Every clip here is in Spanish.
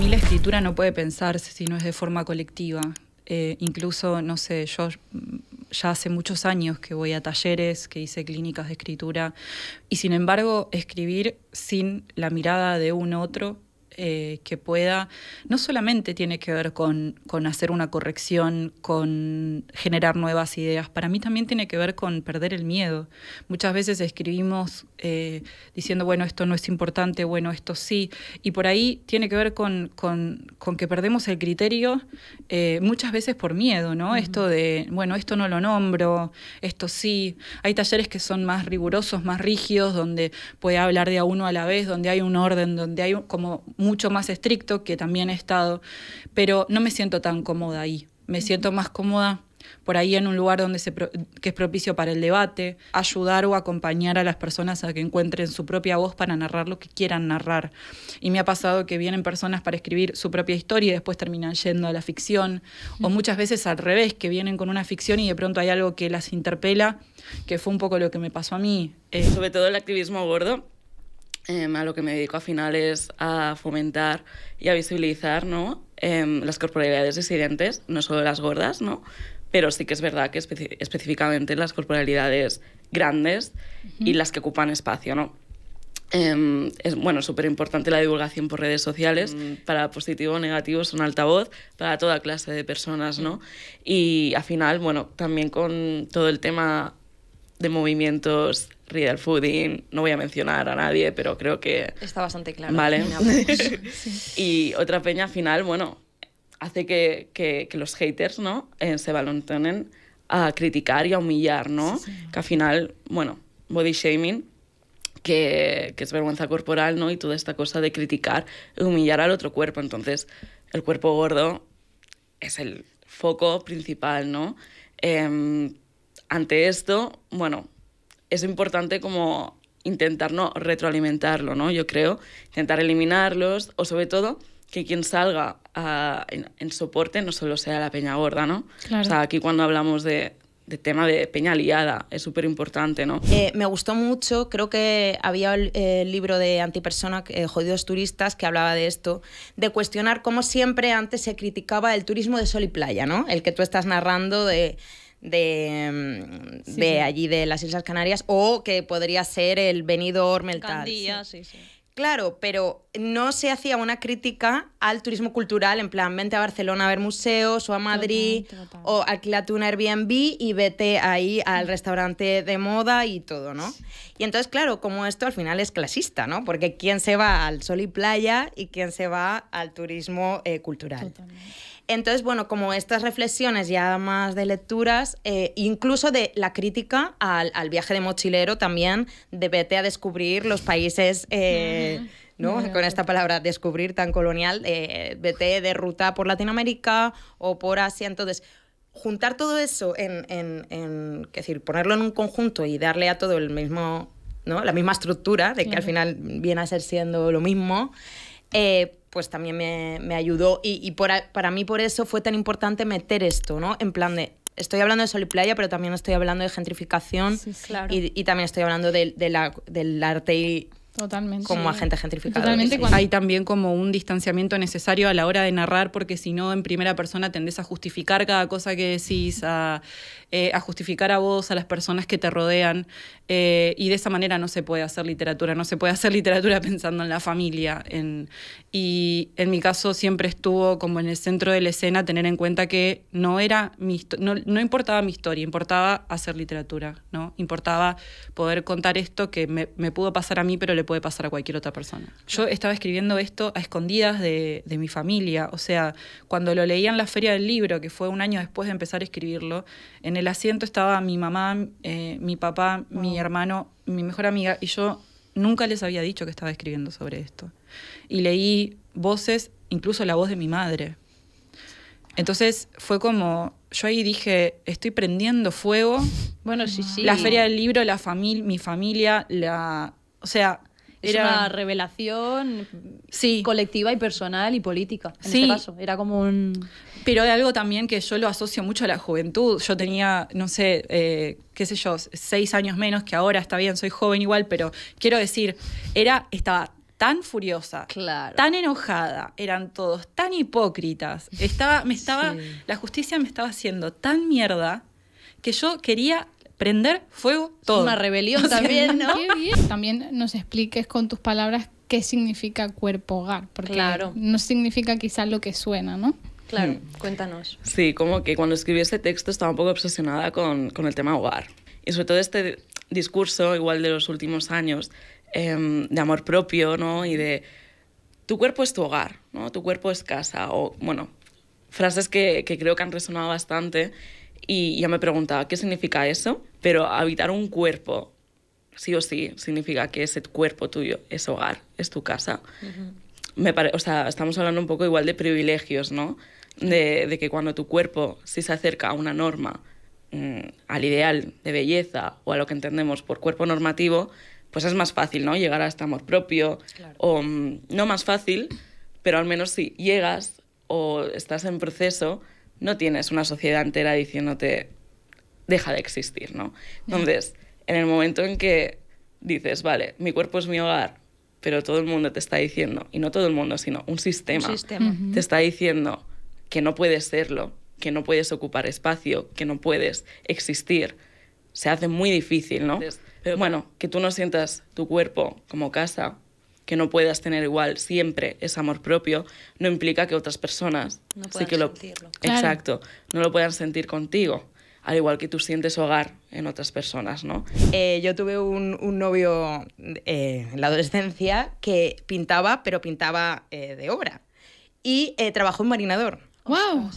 mí la escritura no puede pensarse si no es de forma colectiva. Eh, incluso, no sé, yo mm, ya hace muchos años que voy a talleres, que hice clínicas de escritura, y sin embargo escribir sin la mirada de un otro eh, que pueda, no solamente tiene que ver con, hacer una corrección, con generar nuevas ideas, para mí también tiene que ver con perder el miedo. Muchas veces escribimos eh, diciendo, bueno, esto no es importante, bueno, esto sí, y por ahí tiene que ver con, que perdemos el criterio eh, muchas veces por miedo, ¿no? Esto de, bueno, esto no lo nombro, esto sí. Hay talleres que son más rigurosos, más rígidos, donde puede hablar de a uno a la vez, donde hay un orden, donde hay como mucho más estricto, que también he estado, pero no me siento tan cómoda ahí. Me siento más cómoda por ahí en un lugar donde se que es propicio para el debate, ayudar o acompañar a las personas a que encuentren su propia voz para narrar lo que quieran narrar. Y me ha pasado que vienen personas para escribir su propia historia y después terminan yendo a la ficción, o muchas veces al revés, que vienen con una ficción y de pronto hay algo que las interpela, que fue un poco lo que me pasó a mí. Eh. Sobre todo el activismo gordo Em, a lo que me dedico a final es a fomentar y a visibilizar ¿no? Em, las corporalidades disidentes, no solo las gordas, ¿no? pero sí que es verdad que específicamente las corporalidades grandes y las que ocupan espacio. ¿no? Em, es bueno, súper importante la divulgación por redes sociales. Mm. Para positivo o negativo es un altavoz para toda clase de personas, ¿no? Y al final, bueno, también con todo el tema de movimientos real Fooding, no voy a mencionar a nadie, pero creo que... Está bastante claro. Vale. y otra peña al final, bueno, hace que, los haters, ¿no? Eh, se valentonen a criticar y a humillar, ¿no? Que al final, bueno, body shaming, que, es vergüenza corporal, ¿no? Y toda esta cosa de criticar y humillar al otro cuerpo. Entonces, el cuerpo gordo es el foco principal, ¿no? Em, ante esto, bueno, es importante como intentar no retroalimentarlo, ¿no? Yo creo, intentar eliminarlos o sobre todo que quien salga en, soporte no solo sea la peña gorda, ¿no? Claro. O sea, aquí cuando hablamos de, tema de peña liada, es súper importante, ¿no? Eh, me gustó mucho, creo que había el, libro de Antipersona, eh, Jodidos Turistas, que hablaba de esto, de cuestionar cómo siempre antes se criticaba el turismo de sol y playa, ¿no? El que tú estás narrando de de, allí de las Islas Canarias o que podría ser el Benidorm, el Candía, sí. sí, Claro, pero no se hacía una crítica al turismo cultural, en plan, vente a Barcelona a ver museos o a Madrid, o o alquilate un Airbnb y vete ahí al restaurante de moda y todo, ¿no? Y entonces, claro, como esto al final es clasista, ¿no? Porque quién se va al sol y playa y quién se va al turismo eh, cultural. Entonces, bueno, como estas reflexiones ya más de lecturas, eh, incluso de la crítica al, al, viaje de mochilero también, de vete a descubrir los países... Eh, ¿no? Con esta palabra descubrir tan colonial, eh, vete de ruta por Latinoamérica o por Asia. Entonces, juntar todo eso en, en, en decir, ponerlo en un conjunto y darle a todo el mismo, ¿no? la misma estructura, de que al final viene a ser siendo lo mismo, eh, pues también me, ayudó y, para mí por eso fue tan importante meter esto, ¿no? En plan de, estoy hablando de sol y playa, pero también estoy hablando de gentrificación y, también estoy hablando de, la, del arte y Como agente gentrificador. Totalmente Hay también como un distanciamiento necesario a la hora de narrar, porque si no, en primera persona tendés a justificar cada cosa que decís, a eh, a justificar a vos, a las personas que te rodean. Eh, y de esa manera no se puede hacer literatura, no se puede hacer literatura pensando en la familia. En, y en mi caso siempre estuvo como en el centro de la escena tener en cuenta que no, era mi, no, importaba mi historia, importaba hacer literatura, ¿no? Importaba poder contar esto que me, me pudo pasar a mí, pero le puede pasar a cualquier otra persona. Yo estaba escribiendo esto a escondidas de, de mi familia, o sea, cuando lo leía en la feria del libro, que fue un año después de empezar a escribirlo, en el asiento estaba mi mamá, eh, mi papá, mi hermano, mi mejor amiga, y yo nunca les había dicho que estaba escribiendo sobre esto. Y leí voces, incluso la voz de mi madre. Entonces fue como, yo ahí dije, estoy prendiendo fuego. Bueno, sí, sí. La feria del libro, la familia, mi familia, la... O sea, era una revelación colectiva y personal y política. En Este caso. Era como un. Pero hay algo también que yo lo asocio mucho a la juventud. Yo tenía, no sé, eh, qué sé yo, seis años menos que ahora, está bien, soy joven igual, pero quiero decir, era, estaba tan furiosa, tan enojada, eran todos tan hipócritas. Estaba, me estaba, la justicia me estaba haciendo tan mierda que yo quería prender fuego todo. Una rebelión también, ¿no? Qué También nos expliques con tus palabras qué significa cuerpo hogar, porque no significa quizás lo que suena, ¿no? Claro, hmm. cuéntanos. Sí, como que cuando escribí este texto estaba un poco obsesionada con, el tema hogar. Y sobre todo este discurso, igual de los últimos años, em, de amor propio, ¿no? Y de tu cuerpo es tu hogar, ¿no? Tu cuerpo es casa. O, bueno, frases que, que creo que han resonado bastante y ya me preguntaba, ¿qué significa eso? Pero habitar un cuerpo, sí o sí, significa que ese cuerpo tuyo es hogar, es tu casa. me o sea, estamos hablando un poco igual de privilegios, ¿no? De, que cuando tu cuerpo si se acerca a una norma, mm, al ideal de belleza o a lo que entendemos por cuerpo normativo, pues es más fácil, ¿no? Llegar a este amor propio. O mm, no más fácil, pero al menos si llegas o estás en proceso, no tienes una sociedad entera diciéndote deja de existir, ¿no? Entonces, en el momento en que dices, vale, mi cuerpo es mi hogar, pero todo el mundo te está diciendo, y no todo el mundo, sino un sistema, te está diciendo que no puedes serlo, que no puedes ocupar espacio, que no puedes existir, se hace muy difícil, ¿no? pero bueno, que tú no sientas tu cuerpo como casa, que no puedas tener igual siempre ese amor propio, no implica que otras personas no puedan lo, sentirlo. Exacto, no lo puedan sentir contigo al igual que tú sientes hogar en otras personas, ¿no? Eh, yo tuve un, novio eh, en la adolescencia que pintaba, pero pintaba eh, de obra. Y trabajó en marinador. ¡Wow!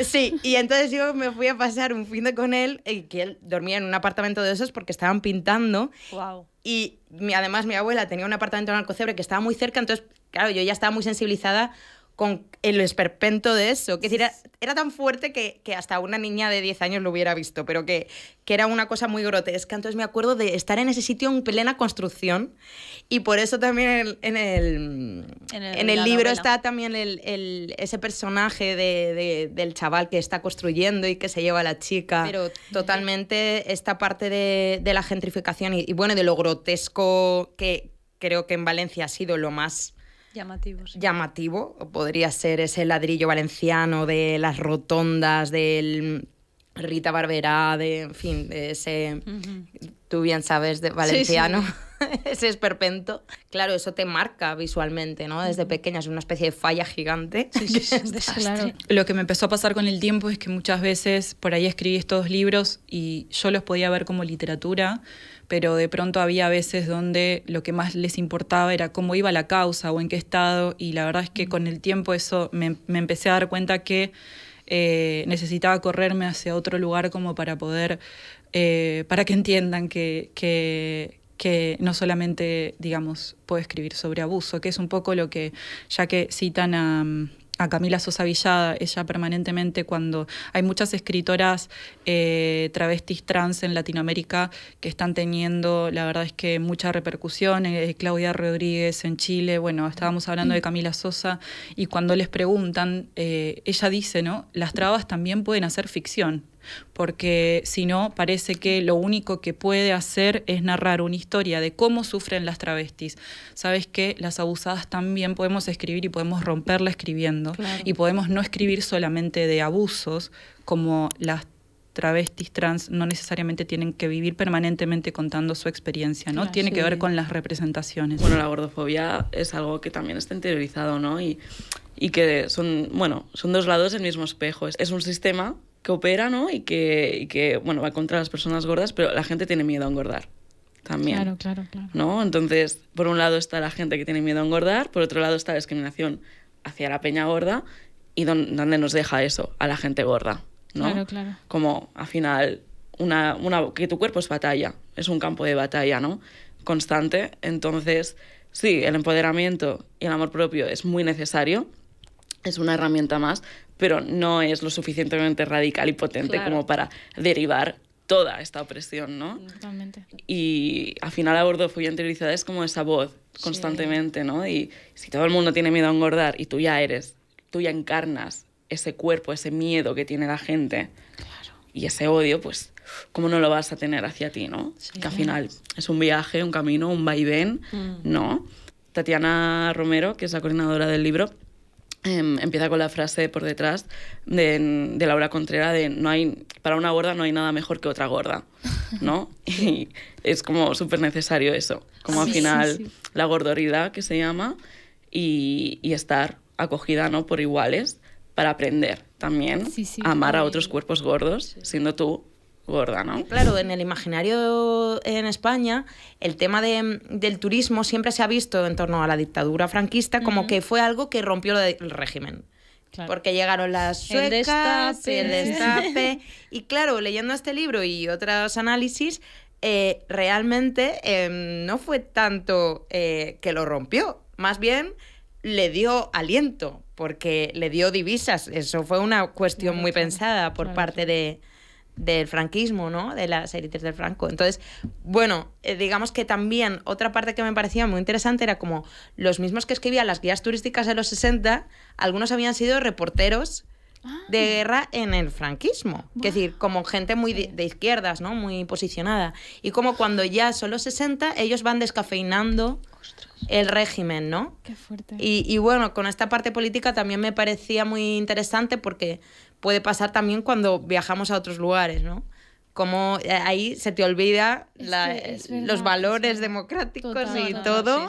Sí, y entonces yo me fui a pasar un fin de con él, y eh, que él dormía en un apartamento de esos porque estaban pintando. Y además mi abuela tenía un apartamento en Alcocebre que estaba muy cerca, entonces, claro, yo ya estaba muy sensibilizada con el esperpento de eso. Que era, era tan fuerte que, hasta una niña de 10 años lo hubiera visto, pero que, era una cosa muy grotesca. Entonces me acuerdo de estar en ese sitio en plena construcción y por eso también en, el, libro está también ese personaje del chaval que está construyendo y que se lleva a la chica. Pero eh, totalmente esta parte de, la gentrificación y, y bueno, de lo grotesco que creo que en Valencia ha sido lo más Llamativos. Llamativo. Podría ser ese ladrillo valenciano de las rotondas, del Rita Barberá, de, en fin, de ese, tú bien sabes, de valenciano. ese esperpento, claro, eso te marca visualmente, ¿no? Desde pequeña es una especie de falla gigante. Sí, sí, claro. Lo que me empezó a pasar con el tiempo es que muchas veces por ahí escribí estos libros y yo los podía ver como literatura, pero de pronto había veces donde lo que más les importaba era cómo iba la causa o en qué estado, y la verdad es que con el tiempo eso me, empecé a dar cuenta que eh, necesitaba correrme hacia otro lugar como para poder, eh, para que entiendan que, que no solamente, digamos, puede escribir sobre abuso, que es un poco lo que, ya que citan a, Camila Sosa Villada, ella permanentemente cuando hay muchas escritoras eh, travestis trans en Latinoamérica que están teniendo, la verdad es que mucha repercusión, eh, Claudia Rodríguez en Chile, bueno, estábamos hablando de Camila Sosa y cuando les preguntan, eh, ella dice, ¿no? Las trabas también pueden hacer ficción, porque si no, parece que lo único que puede hacer es narrar una historia de cómo sufren las travestis. Sabes que las abusadas también podemos escribir y podemos romperla escribiendo, y podemos no escribir solamente de abusos, como las travestis trans no necesariamente tienen que vivir permanentemente contando su experiencia, ¿no? Tiene que ver con las representaciones. Bueno, la gordofobia es algo que también está interiorizado, Y, que son, bueno, son dos lados del mismo espejo. Es un sistema que opera, ¿no? Y que, bueno, va contra las personas gordas, pero la gente tiene miedo a engordar también. Claro, claro, claro. ¿No? Entonces, por un lado está la gente que tiene miedo a engordar, por otro lado está la discriminación hacia la peña gorda y dónde nos deja eso, a la gente gorda, ¿no? Claro, claro. Como al final, que tu cuerpo es batalla, es un campo de batalla, ¿no? Constante. Entonces, sí, el empoderamiento y el amor propio es muy necesario, es una herramienta más, pero no es lo suficientemente radical y potente como para derivar toda esta opresión, ¿no? Totalmente. Y al final la gordofobia interiorizada es como esa voz constantemente, ¿no? Y si todo el mundo tiene miedo a engordar y tú ya eres, tú ya encarnas ese cuerpo, ese miedo que tiene la gente claro. y ese odio, pues cómo no lo vas a tener hacia ti, ¿no? Que al final es un viaje, un camino, un vaivén, mm. ¿no? Tatiana Romero, que es la coordinadora del libro, Em, empieza con la frase por detrás de, Laura Contreras de no hay para una gorda no hay nada mejor que otra gorda no y es como súper necesario eso como al final la gordoridad que se llama y, estar acogida no por iguales para aprender también a amar a otros cuerpos gordos siendo tú gorda, ¿no? Claro, en el imaginario en España, el tema del turismo siempre se ha visto en torno a la dictadura franquista como que fue algo que rompió el régimen. Porque llegaron las suecas, el destape. y claro, leyendo este libro y otros análisis, eh, realmente em, no fue tanto eh, que lo rompió, más bien le dio aliento, porque le dio divisas. Eso fue una cuestión muy pensada por parte de, del franquismo, ¿no? De las élites del Franco. Entonces, bueno, eh, digamos que también otra parte que me parecía muy interesante era como los mismos que escribían las guías turísticas de los 60, algunos habían sido reporteros de ah. guerra en el franquismo. Es decir, como gente muy de, izquierdas, ¿no? Muy posicionada. Y como cuando ya son los 60, ellos van descafeinando el régimen, ¿no? Qué fuerte. Y, bueno, con esta parte política también me parecía muy interesante porque puede pasar también cuando viajamos a otros lugares, ¿no? Como eh, ahí se te olvida eh, los valores democráticos y todo.